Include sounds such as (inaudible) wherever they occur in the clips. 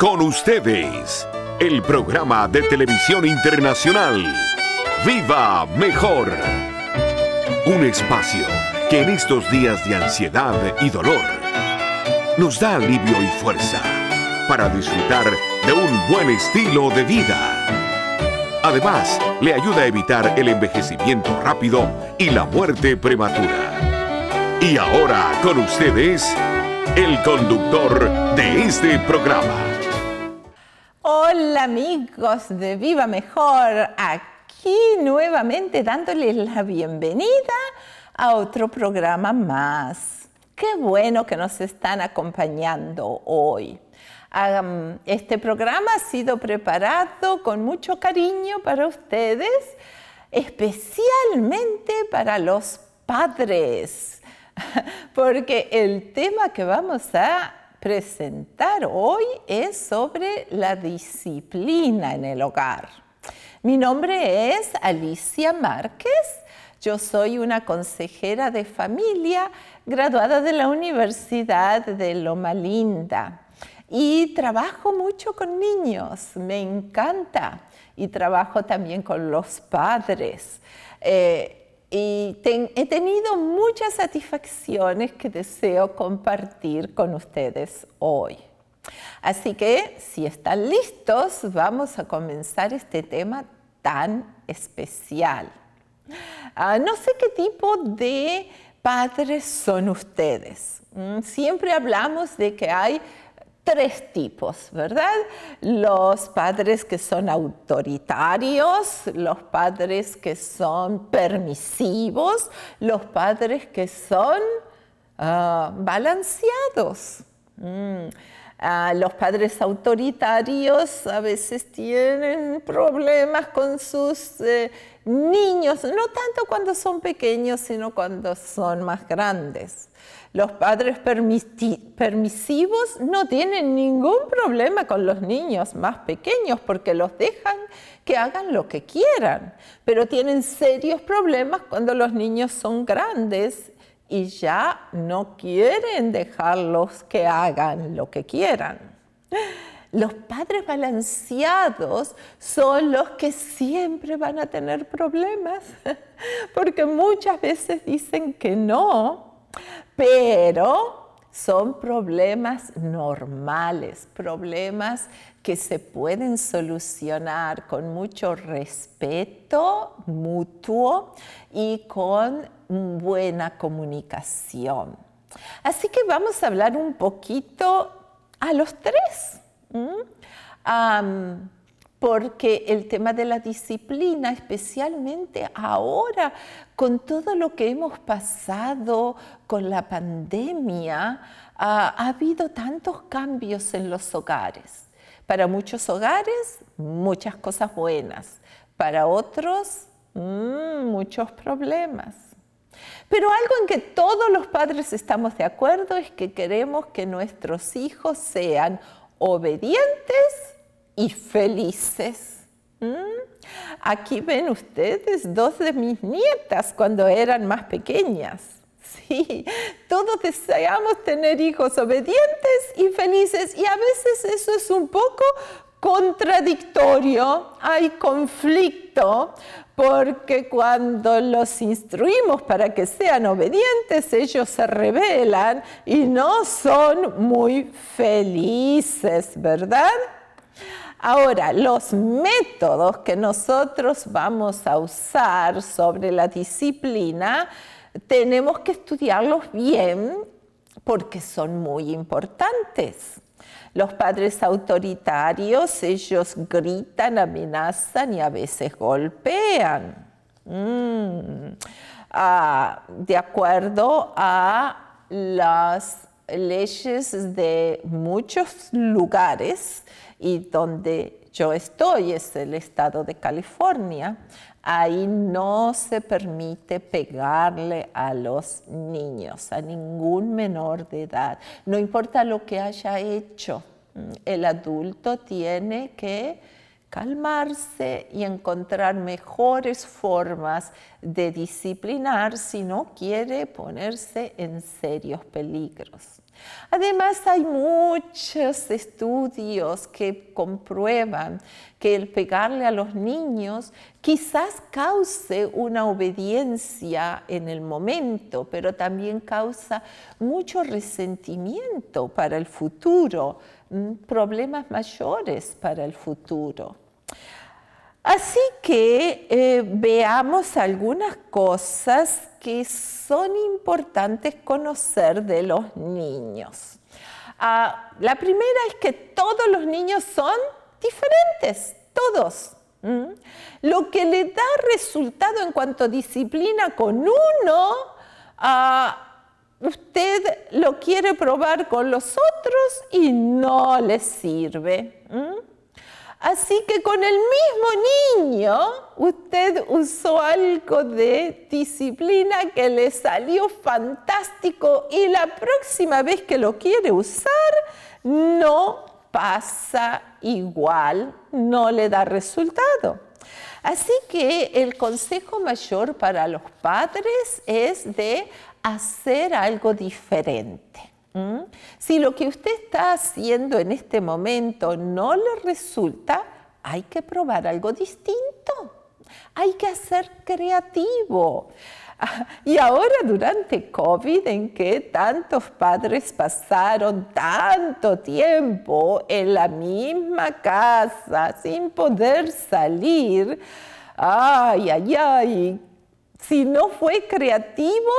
Con ustedes, el programa de televisión internacional Viva Mejor. Un espacio que en estos días de ansiedad y dolor nos da alivio y fuerza para disfrutar de un buen estilo de vida. Además, le ayuda a evitar el envejecimiento rápido y la muerte prematura. Y ahora con ustedes, el conductor de este programa amigos de Viva Mejor, aquí nuevamente dándoles la bienvenida a otro programa más. Qué bueno que nos están acompañando hoy. este programa ha sido preparado con mucho cariño para ustedes, especialmente para los padres, (laughs) porque el tema que vamos a presentar hoy es sobre la disciplina en el hogar. Mi nombre es Alicia Márquez. Yo soy una consejera de familia graduada de la Universidad de Loma Linda y trabajo mucho con niños, me encanta. Y trabajo también con los padres. Eh, y he tenido muchas satisfacciones que deseo compartir con ustedes hoy. Así que si están listos, vamos a comenzar este tema tan especial. Ah, no sé qué tipo de padres son ustedes. Mm, siempre hablamos de que hay tres tipos, ¿verdad? Los padres que son autoritarios, los padres que son permisivos, los padres que son ah, balanceados. Mm. Ah, los padres autoritarios a veces tienen problemas con sus eh, niños, no tanto cuando son pequeños, sino cuando son más grandes. Los padres permisivos no tienen ningún problema con los niños más pequeños porque los dejan que hagan lo que quieran, pero tienen serios problemas cuando los niños son grandes y ya no quieren dejarlos que hagan lo que quieran. Los padres balanceados son los que siempre van a tener problemas, (laughs) porque muchas veces dicen que no pero son problemas normales, problemas que se pueden solucionar con mucho respeto mutuo y con buena comunicación. Así que vamos a hablar un poquito a los tres porque el tema de la disciplina, especialmente ahora con todo lo que hemos pasado con la pandemia, ha habido tantos cambios en los hogares. Para muchos hogares, muchas cosas buenas. Para otros, mm, muchos problemas. Pero algo en que todos los padres estamos de acuerdo es que queremos que nuestros hijos sean obedientes y felices. ¿Mm? Aquí ven ustedes dos de mis nietas cuando eran más pequeñas. Sí, todos deseamos tener hijos obedientes y felices y a veces eso es un poco contradictorio, hay conflicto, porque cuando los instruimos para que sean obedientes, ellos se rebelan y no son muy felices, ¿verdad? Ahora, los métodos que nosotros vamos a usar sobre la disciplina, tenemos que estudiarlos bien porque son muy importantes. Los padres autoritarios, ellos gritan, amenazan y a veces golpean. Mm. Ah, de acuerdo a las leyes de muchos lugares, y donde yo estoy, es el estado de California, ahí no se permite pegarle a los niños, a ningún menor de edad, no importa lo que haya hecho, el adulto tiene que calmarse y encontrar mejores formas de disciplinar si no quiere ponerse en serios peligros. Además, hay muchos estudios que comprueban que el pegarle a los niños quizás cause una obediencia en el momento, pero también causa mucho resentimiento para el futuro problemas mayores para el futuro. Así que eh, veamos algunas cosas que son importantes conocer de los niños. Ah, la primera es que todos los niños son diferentes, todos. Lo que le da resultado en cuanto disciplina con uno, a ah, usted lo quiere probar con los otros y no le sirve. Así que con el mismo niño usted usó algo de disciplina que le salió fantástico y la próxima vez que lo quiere usar no pasa igual, no le da resultado. Así que el consejo mayor para los padres es de hacer algo diferente. Si lo que usted está haciendo en este momento no le resulta, hay que probar algo distinto. Hay que ser creativo. (laughs) Y ahora durante COVID, en que tantos padres pasaron tanto tiempo en la misma casa sin poder salir, ay, ay, ay, si no fue creativo,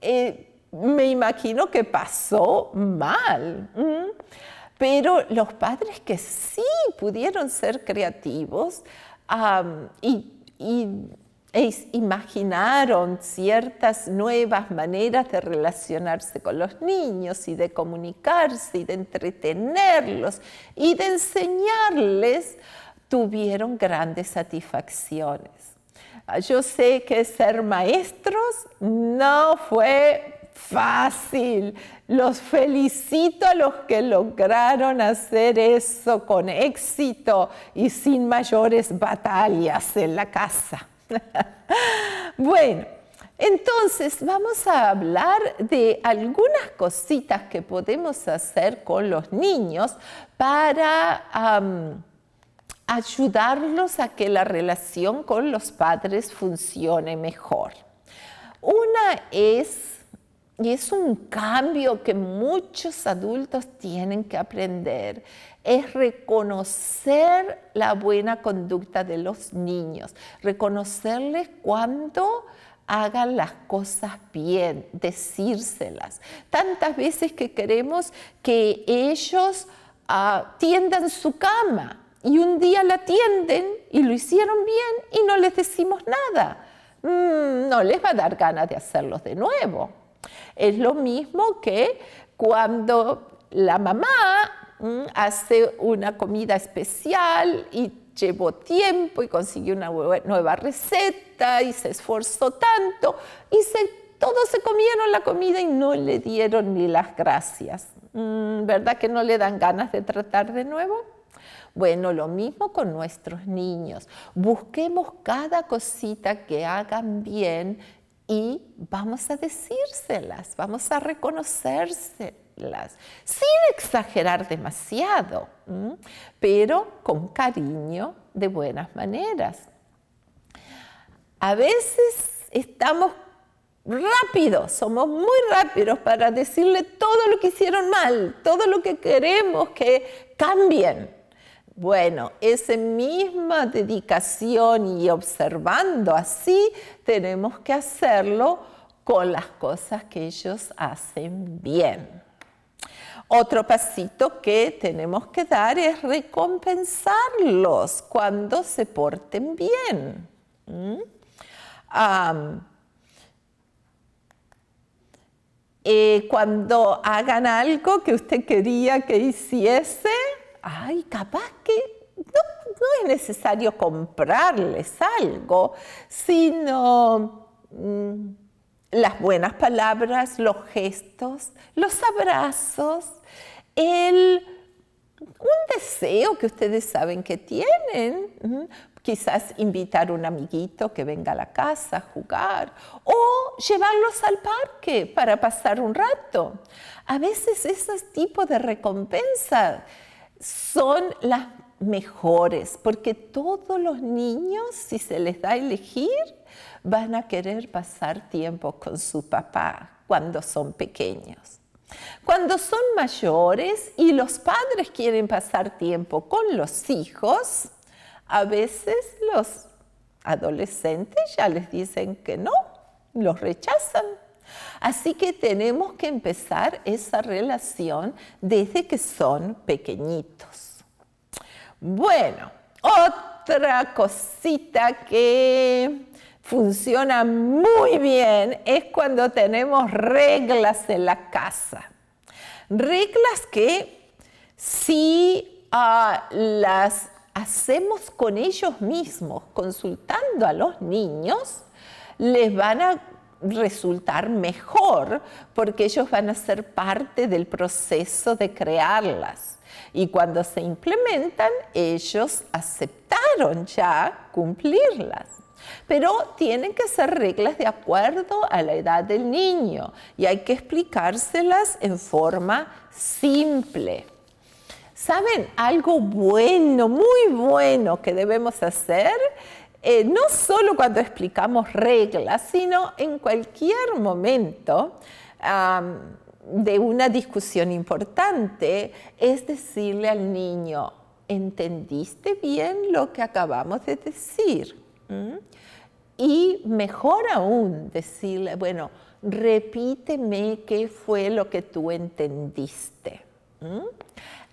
eh, me imagino que pasó mal. Pero los padres que sí pudieron ser creativos y, e imaginaron ciertas nuevas maneras de relacionarse con los niños y de comunicarse y de entretenerlos y de enseñarles, tuvieron grandes satisfacciones. Ah, yo sé que ser maestros no fue fácil. Los felicito a los que lograron hacer eso con éxito y sin mayores batallas en la casa. (laughs) bueno, entonces vamos a hablar de algunas cositas que podemos hacer con los niños para ayudarlos a que la relación con los padres funcione mejor. Una es, y es un cambio que muchos adultos tienen que aprender, es reconocer la buena conducta de los niños, reconocerles cuando hagan las cosas bien, decírselas. Tantas veces que queremos que ellos ah, tiendan su cama, y un día la atienden y lo hicieron bien y no les decimos nada. Mm, no les va a dar ganas de hacerlos de nuevo. Es lo mismo que cuando la mamá mm, hace una comida especial y llevó tiempo y consiguió una nueva receta y se esforzó tanto y se, todos se comieron la comida y no le dieron ni las gracias. Mm, ¿Verdad que no le dan ganas de tratar de nuevo? Bueno, lo mismo con nuestros niños. Busquemos cada cosita que hagan bien y vamos a decírselas, vamos a reconocérselas, sin exagerar demasiado, pero con cariño, de buenas maneras. A veces estamos rápidos, somos muy rápidos para decirle todo lo que hicieron mal, todo lo que queremos que cambien. Bueno, esa misma dedicación y observando así, tenemos que hacerlo con las cosas que ellos hacen bien. Otro pasito que tenemos que dar es recompensarlos cuando se porten bien. ¿Mm? Eh, cuando hagan algo que usted quería que hiciese, ay, capaz que no, es necesario comprarles algo, sino mm, las buenas palabras, los gestos, los abrazos, el, un deseo que ustedes saben que tienen. Quizás invitar un amiguito que venga a la casa a jugar o llevarlos al parque para pasar un rato. A veces ese tipo de recompensa son las mejores, porque todos los niños, si se les da a elegir, van a querer pasar tiempo con su papá cuando son pequeños. Cuando son mayores y los padres quieren pasar tiempo con los hijos, a veces los adolescentes ya les dicen que no, los rechazan Así que tenemos que empezar esa relación desde que son pequeñitos. Bueno, otra cosita que funciona muy bien es cuando tenemos reglas en la casa. Reglas que si ah, las hacemos con ellos mismos, consultando a los niños, les van a resultar mejor porque ellos van a ser parte del proceso de crearlas. Y cuando se implementan, ellos aceptaron ya cumplirlas. Pero tienen que ser reglas de acuerdo a la edad del niño y hay que explicárselas en forma simple. ¿Saben algo bueno, muy bueno que debemos hacer? Eh, no solo cuando explicamos reglas, sino en cualquier momento de una discusión importante, es decirle al niño, ¿entendiste bien lo que acabamos de decir? ¿Mm? Y mejor aún, decirle, bueno, repíteme qué fue lo que tú entendiste. ¿Mm?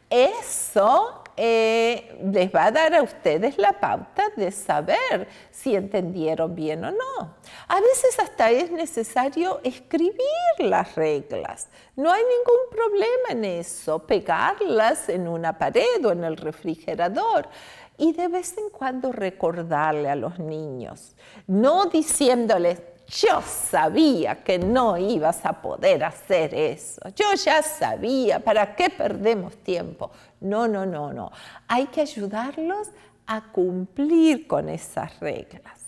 Eso eh, les va a dar a ustedes la pauta de saber si entendieron bien o no. A veces hasta es necesario escribir las reglas. No hay ningún problema en eso, pegarlas en una pared o en el refrigerador y de vez en cuando recordarle a los niños, no diciéndoles, yo sabía que no ibas a poder hacer eso. Yo ya sabía, ¿para qué perdemos tiempo? No, no, no, no. Hay que ayudarlos a cumplir con esas reglas,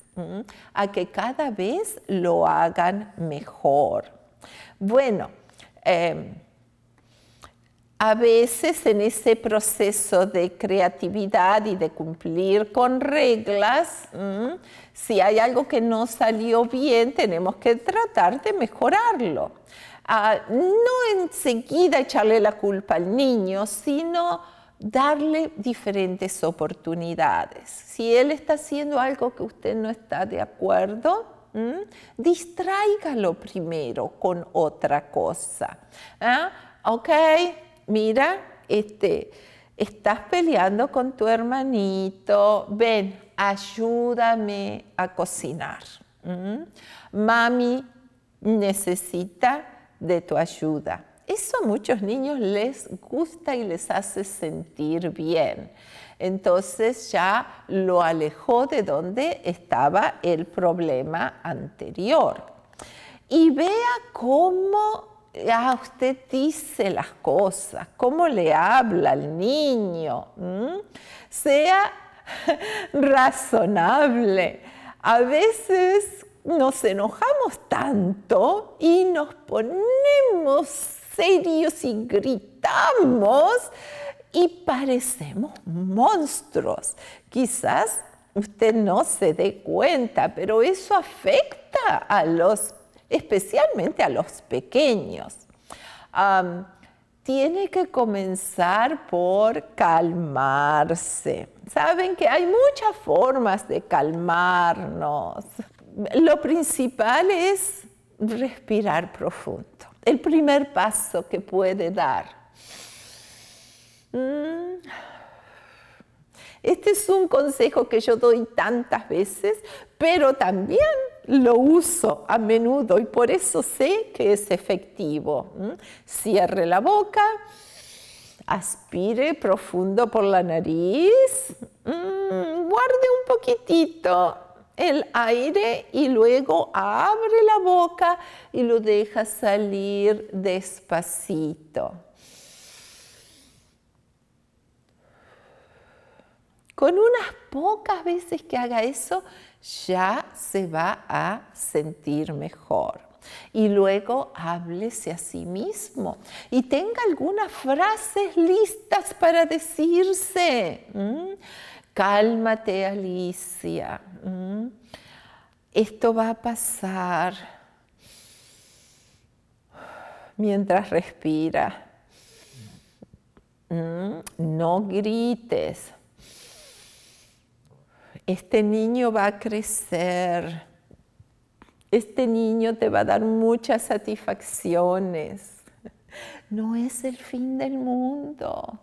a que cada vez lo hagan mejor. Bueno, em, a veces en ese proceso de creatividad y de cumplir con reglas, mm, si hay algo que no salió bien, tenemos que tratar de mejorarlo. Ah, no enseguida echarle la culpa al niño, sino darle diferentes oportunidades. Si él está haciendo algo que usted no está de acuerdo, mm, distráigalo primero con otra cosa. ¿ah? Ok, mira, este, estás peleando con tu hermanito, ven, ayúdame a cocinar. Mami necesita de tu ayuda. Eso a muchos niños les gusta y les hace sentir bien. Entonces ya lo alejó de donde estaba el problema anterior. Y vea cómo usted dice las cosas, cómo le habla al niño, sea (laughs) razonable. A veces nos enojamos tanto y nos ponemos serios y gritamos y parecemos monstruos. Quizás usted no se dé cuenta, pero eso afecta a los especialmente a los pequeños. tiene que comenzar por calmarse. Saben que hay muchas formas de calmarnos. Lo principal es respirar profundo. El primer paso que puede dar. Mm. Este es un consejo que yo doy tantas veces, pero también lo uso a menudo y por eso sé que es efectivo. Cierre la boca, aspire profundo por la nariz, guarde un poquitito el aire y luego abre la boca y lo deja salir despacito. Con unas pocas veces que haga eso, ya se va a sentir mejor. Y luego háblese a sí mismo y tenga algunas frases listas para decirse. Cálmate, Alicia. Esto va a pasar mientras respira. No grites este niño va a crecer, este niño te va a dar muchas satisfacciones, no es el fin del mundo.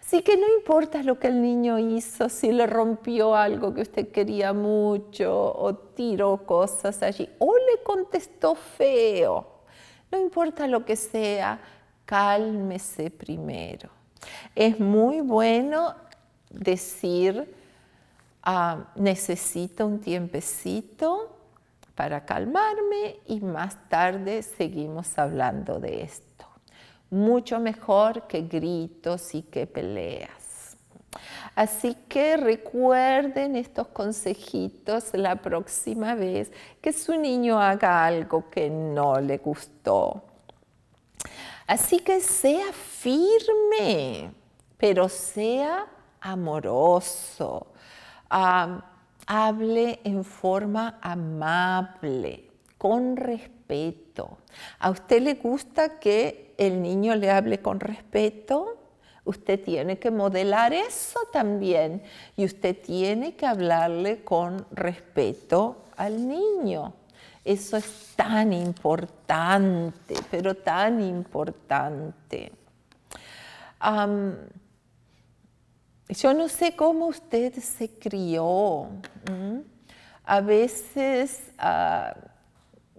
Así que no importa lo que el niño hizo, si le rompió algo que usted quería mucho o tiró cosas allí o le contestó feo, no importa lo que sea, cálmese primero. Es muy bueno decir, Ah, necesito un tiempecito para calmarme y más tarde seguimos hablando de esto. Mucho mejor que gritos y que peleas. Así que recuerden estos consejitos la próxima vez que su niño haga algo que no le gustó. Así que sea firme, pero sea amoroso hable en forma amable, con respeto. ¿A usted le gusta que el niño le hable con respeto? Usted tiene que modelar eso también y usted tiene que hablarle con respeto al niño. Eso es tan importante, pero tan importante. Yo no sé cómo usted se crió. A veces ah,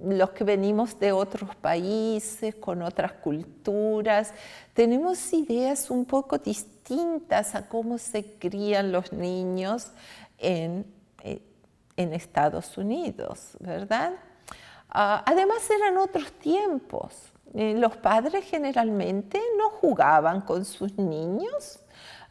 los que venimos de otros países, con otras culturas, tenemos ideas un poco distintas a cómo se crían los niños en, eh, Estados Unidos, ¿verdad? Ah, además eran otros tiempos. Eh, los padres generalmente no jugaban con sus niños,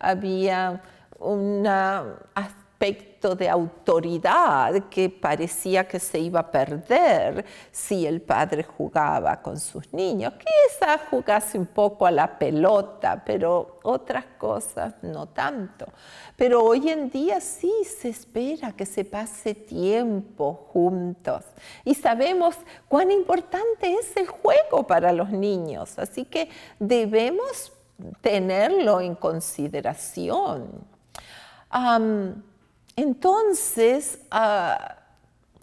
había un aspecto de autoridad que parecía que se iba a perder si el padre jugaba con sus niños. Quizás jugase un poco a la pelota, pero otras cosas no tanto. Pero hoy en día sí se espera que se pase tiempo juntos y sabemos cuán importante es el juego para los niños, así que debemos tenerlo en consideración. entonces, ah,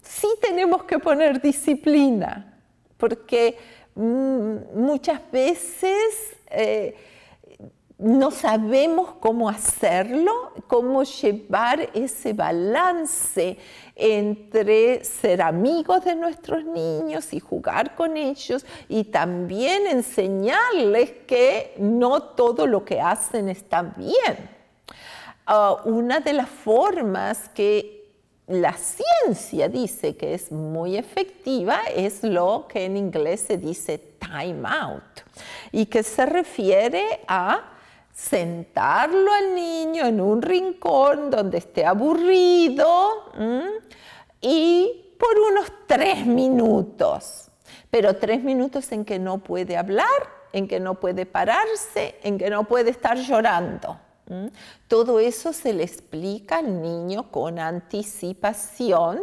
sí tenemos que poner disciplina, porque mm, muchas veces eh, no sabemos cómo hacerlo, cómo llevar ese balance entre ser amigos de nuestros niños y jugar con ellos y también enseñarles que no todo lo que hacen está bien. Ah, una de las formas que la ciencia dice que es muy efectiva es lo que en inglés se dice time out y que se refiere a sentarlo al niño en un rincón donde esté aburrido y por unos tres minutos, pero tres minutos en que no puede hablar, en que no puede pararse, en que no puede estar llorando. Todo eso se le explica al niño con anticipación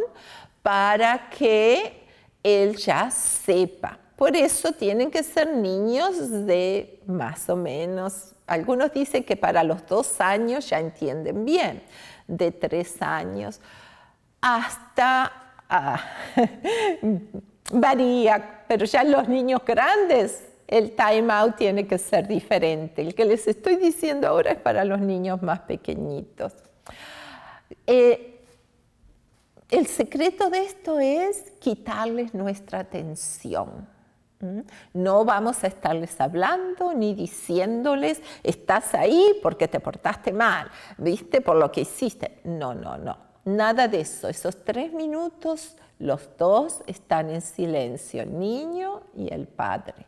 para que él ya sepa. Por eso tienen que ser niños de más o menos, algunos dicen que para los dos años ya entienden bien, de tres años hasta, ah, (laughs) varía, pero ya los niños grandes el time out tiene que ser diferente. El que les estoy diciendo ahora es para los niños más pequeñitos. Eh, el secreto de esto es quitarles nuestra atención. No vamos a estarles hablando ni diciéndoles, estás ahí porque te portaste mal, viste, por lo que hiciste. No, no, no. Nada de eso. Esos tres minutos, los dos están en silencio, el niño y el padre.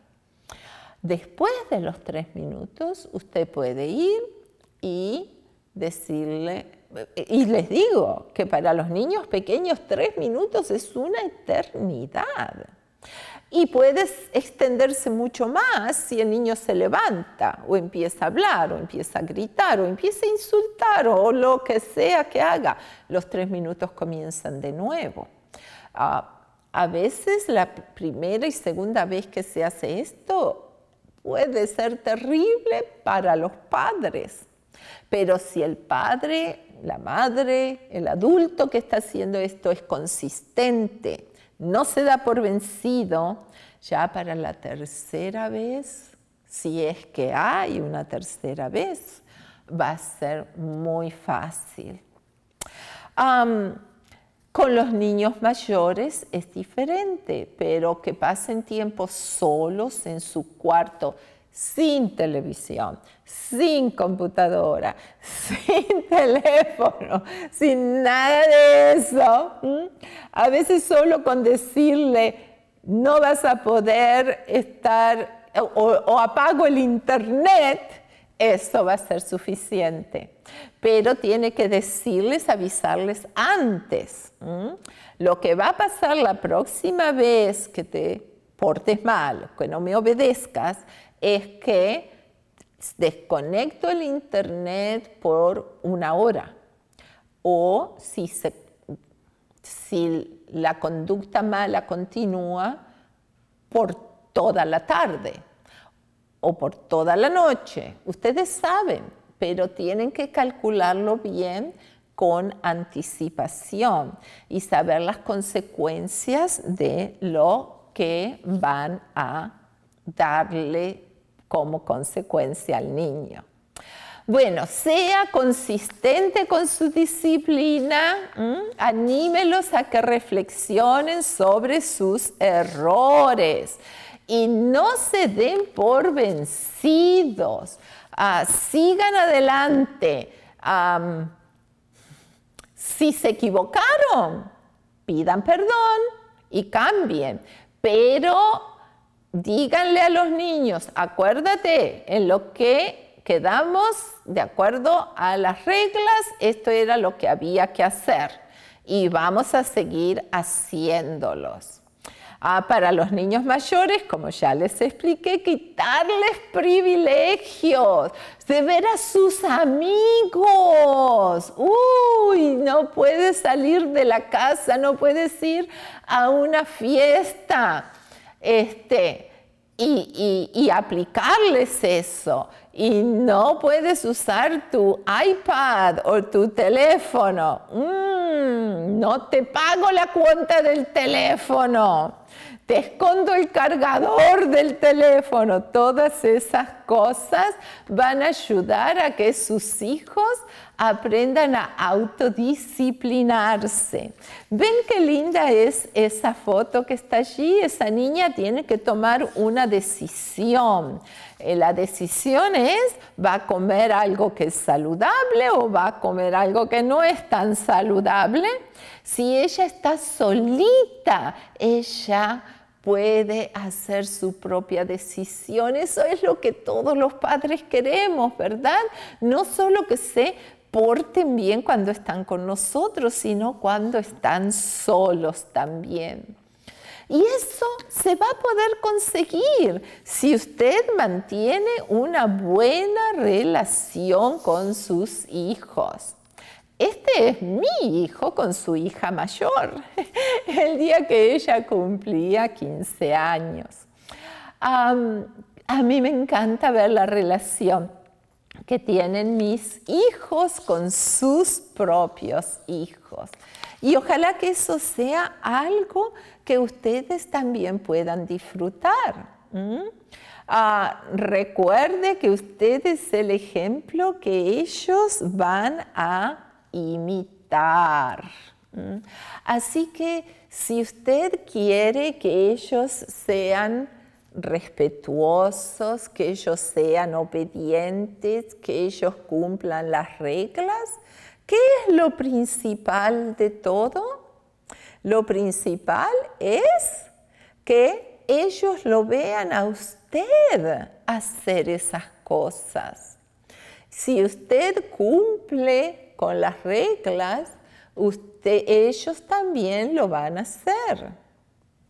Después de los tres minutos, usted puede ir y decirle, eh, y les digo que para los niños pequeños tres minutos es una eternidad y puede extenderse mucho más si el niño se levanta o empieza a hablar o empieza a gritar o empieza a insultar o lo que sea que haga. Los tres minutos comienzan de nuevo. Ah, a veces la primera y segunda vez que se hace esto puede ser terrible para los padres. Pero si el padre, la madre, el adulto que está haciendo esto es consistente, no se da por vencido ya para la tercera vez, si es que hay una tercera vez, va a ser muy fácil. con los niños mayores es diferente, pero que pasen tiempo solos en su cuarto sin televisión, sin computadora, (laughs) sin teléfono, sin nada de eso. A veces solo con decirle, no vas a poder estar o, apago el internet, eso va a ser suficiente. Pero tiene que decirles, avisarles antes. Lo que va a pasar la próxima vez que te portes mal, que no me obedezcas, es que desconecto el internet por una hora o si, si la conducta mala continúa por toda la tarde o por toda la noche. Ustedes saben, pero tienen que calcularlo bien con anticipación y saber las consecuencias de lo que van a darle como consecuencia al niño. Bueno, sea consistente con su disciplina, anímelos a que reflexionen sobre sus errores y no se den por vencidos. Ah, sigan adelante. si se equivocaron, pidan perdón y cambien, pero díganle a los niños, acuérdate, en lo que quedamos de acuerdo a las reglas, esto era lo que había que hacer y vamos a seguir haciéndolos. Ah, para los niños mayores, como ya les expliqué, quitarles privilegios, de ver a sus amigos. Uy, no puedes salir de la casa, no puedes ir a una fiesta. Este, y, aplicarles eso. Y no puedes usar tu iPad o tu teléfono. Mm, no te pago la cuenta del teléfono. Te escondo el cargador del teléfono. Todas esas cosas cosas van a ayudar a que sus hijos aprendan a autodisciplinarse. ¿Ven qué linda es esa foto que está allí? Esa niña tiene que tomar una decisión. Eh, la decisión es, ¿va a comer algo que es saludable o va a comer algo que no es tan saludable? Si ella está solita, ella puede hacer su propia decisión. Eso es lo que todos los padres queremos, ¿verdad? No solo que se porten bien cuando están con nosotros, sino cuando están solos también. Y eso se va a poder conseguir si usted mantiene una buena relación con sus hijos este es mi hijo con su hija mayor, (laughs) el día que ella cumplía 15 años. a mí me encanta ver la relación que tienen mis hijos con sus propios hijos. Y ojalá que eso sea algo que ustedes también puedan disfrutar. Ah, recuerde que usted es el ejemplo que ellos van a imitar. Así que si usted quiere que ellos sean respetuosos, que ellos sean obedientes, que ellos cumplan las reglas, ¿qué es lo principal de todo? Lo principal es que ellos lo vean a usted hacer esas cosas. Si usted cumple con las reglas, usted, ellos también lo van a hacer.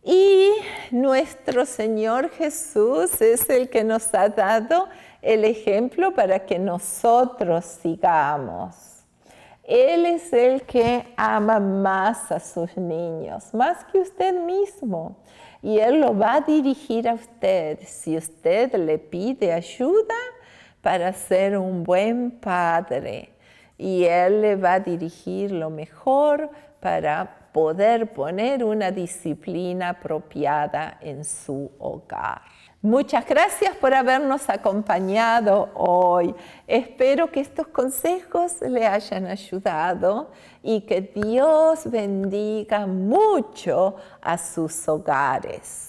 Y nuestro Señor Jesús es el que nos ha dado el ejemplo para que nosotros sigamos. Él es el que ama más a sus niños, más que usted mismo. Y Él lo va a dirigir a usted si usted le pide ayuda para ser un buen padre y Él le va a dirigir lo mejor para poder poner una disciplina apropiada en su hogar. Muchas gracias por habernos acompañado hoy. Espero que estos consejos le hayan ayudado y que Dios bendiga mucho a sus hogares.